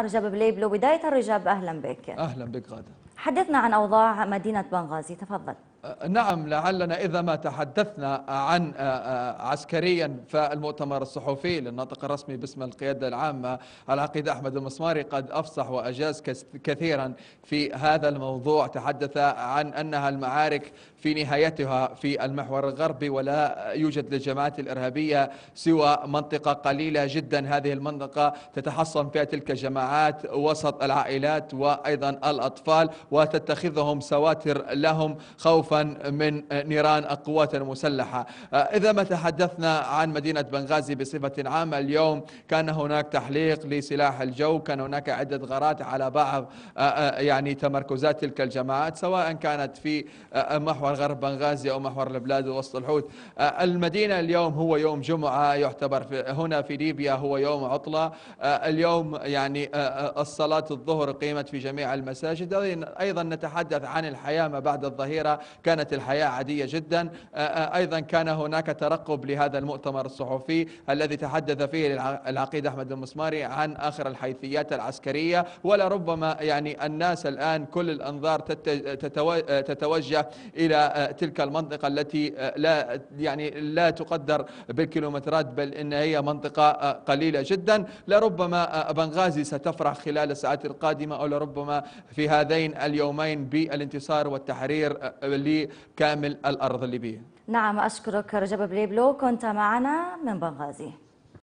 رجب بليبلو بداية الرجاب أهلا بك أهلا بك غادة حدثنا عن أوضاع مدينة بنغازي تفضل نعم لعلنا إذا ما تحدثنا عن آه، آه، عسكريا فالمؤتمر الصحفي للناطق الرسمي باسم القيادة العامة العقيد أحمد المسماري قد أفصح وأجاز كثيرا في هذا الموضوع تحدث عن أنها المعارك في نهايتها في المحور الغربي ولا يوجد للجماعات الإرهابية سوى منطقة قليلة جدا هذه المنطقة تتحصن فيها تلك الجماعات وسط العائلات وأيضا الأطفال وتتخذهم سواتر لهم خوفا من نيران القوات المسلحة آه، إذا ما تحدثنا عن مدينة بنغازي بصفة عامة اليوم كان هناك تحليق لسلاح الجو كان هناك عدة غارات على بعض آه، آه، يعني تمركزات تلك الجماعات سواء كانت في محور غرب بنغازي أو محور البلاد وسط الحوت المدينة اليوم هو يوم جمعة يعتبر هنا في ليبيا هو يوم عطلة اليوم يعني الصلاة الظهر قيمت في جميع المساجد أيضا نتحدث عن الحياة ما بعد الظهيرة كانت الحياة عادية جدا أيضا كان هناك ترقب لهذا المؤتمر الصحفي الذي تحدث فيه العقيد أحمد المسماري عن آخر الحيثيات العسكرية ولربما يعني الناس الآن كل الأنظار تتوجه إلى تلك المنطقة التي لا يعني لا تقدر بالكيلومترات بل إن هي منطقة قليلة جدا لربما بنغازي ستفرح خلال الساعات القادمة أو لربما في هذين اليومين بالانتصار والتحرير لكامل الأرض الليبية نعم أشكرك رجب بليبلو كنت معنا من بنغازي